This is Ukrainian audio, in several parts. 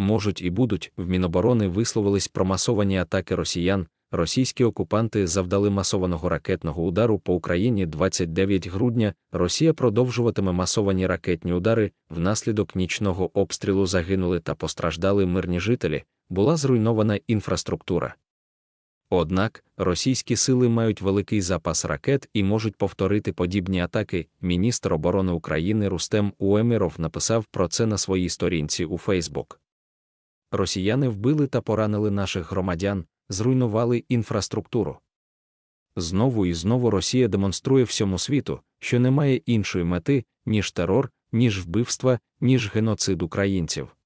можуть і будуть. В Міноборони висловились про масовані атаки росіян. Російські окупанти завдали масованого ракетного удару по Україні 29 грудня. Росія продовжуватиме масовані ракетні удари. Внаслідок нічного обстрілу загинули та постраждали мирні жителі, була зруйнована інфраструктура. Однак російські сили мають великий запас ракет і можуть повторити подібні атаки. Міністр оборони України Рустем Уеміров написав про це на своїй сторінці у Фейсбук росіяни вбили та поранили наших громадян, зруйнували інфраструктуру. Знову і знову Росія демонструє всьому світу, що немає іншої мети, ніж терор, ніж вбивства, ніж геноцид українців.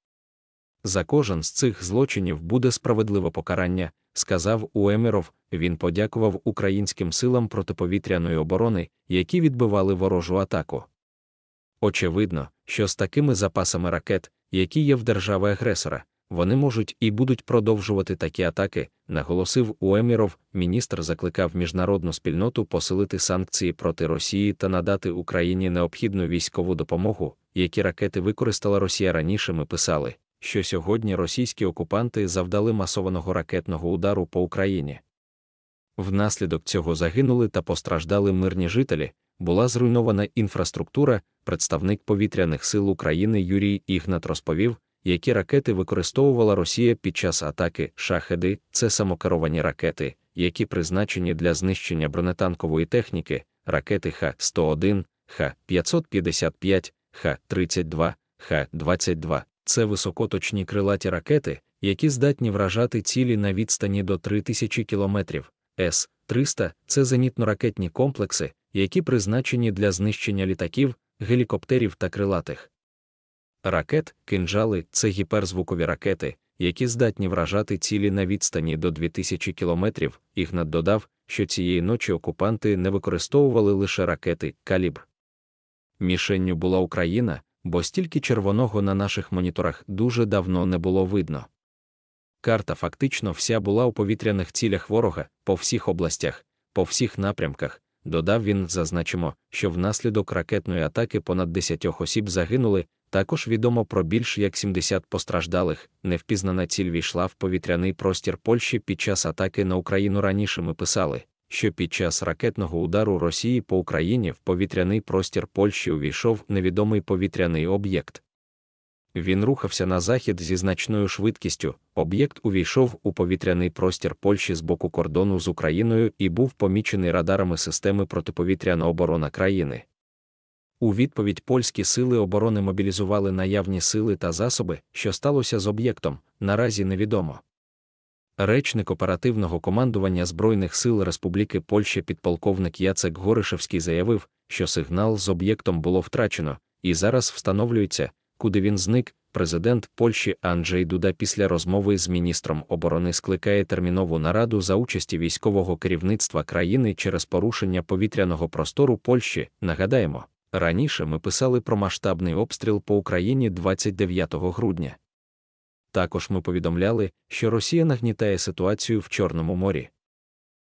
За кожен з цих злочинів буде справедливе покарання, сказав Уеміров. Він подякував українським силам протиповітряної оборони, які відбивали ворожу атаку. Очевидно, що з такими запасами ракет, які є в держави агресора, вони можуть і будуть продовжувати такі атаки, наголосив Уеміров. Міністр закликав міжнародну спільноту посилити санкції проти Росії та надати Україні необхідну військову допомогу, які ракети використала Росія раніше. Ми писали, що сьогодні російські окупанти завдали масованого ракетного удару по Україні. Внаслідок цього загинули та постраждали мирні жителі. Була зруйнована інфраструктура. Представник повітряних сил України Юрій Ігнат розповів, які ракети використовувала Росія під час атаки шахеди, це самокеровані ракети, які призначені для знищення бронетанкової техніки, ракети Х-101, Х-555, Х-32, Х-22. Це високоточні крилаті ракети, які здатні вражати цілі на відстані до 3000 км. С-300 це зенітно-ракетні комплекси, які призначені для знищення літаків, гелікоптерів та крилатих. Ракет, кинжали це гіперзвукові ракети, які здатні вражати цілі на відстані до 2000 кілометрів. Ігнат додав, що цієї ночі окупанти не використовували лише ракети калібр. Мішенню була Україна, бо стільки червоного на наших моніторах дуже давно не було видно. Карта фактично вся була у повітряних цілях ворога по всіх областях, по всіх напрямках. Додав він, зазначимо, що внаслідок ракетної атаки понад 10 осіб загинули, також відомо про більш як 70 постраждалих, невпізнана ціль війшла в повітряний простір Польщі під час атаки на Україну. Раніше ми писали, що під час ракетного удару Росії по Україні в повітряний простір Польщі увійшов невідомий повітряний об'єкт. Він рухався на захід зі значною швидкістю. Об'єкт увійшов у повітряний простір Польщі з боку кордону з Україною і був помічений радарами системи протиповітряна оборона країни. У відповідь польські сили оборони мобілізували наявні сили та засоби, що сталося з об'єктом, наразі невідомо. Речник оперативного командування Збройних сил Республіки Польща підполковник Яцек Горишевський заявив, що сигнал з об'єктом було втрачено, і зараз встановлюється, куди він зник. Президент Польщі Анджей Дуда після розмови з міністром оборони скликає термінову нараду за участі військового керівництва країни через порушення повітряного простору Польщі. Нагадаємо. Раніше ми писали про масштабний обстріл по Україні 29 грудня. Також ми повідомляли, що Росія нагнітає ситуацію в Чорному морі.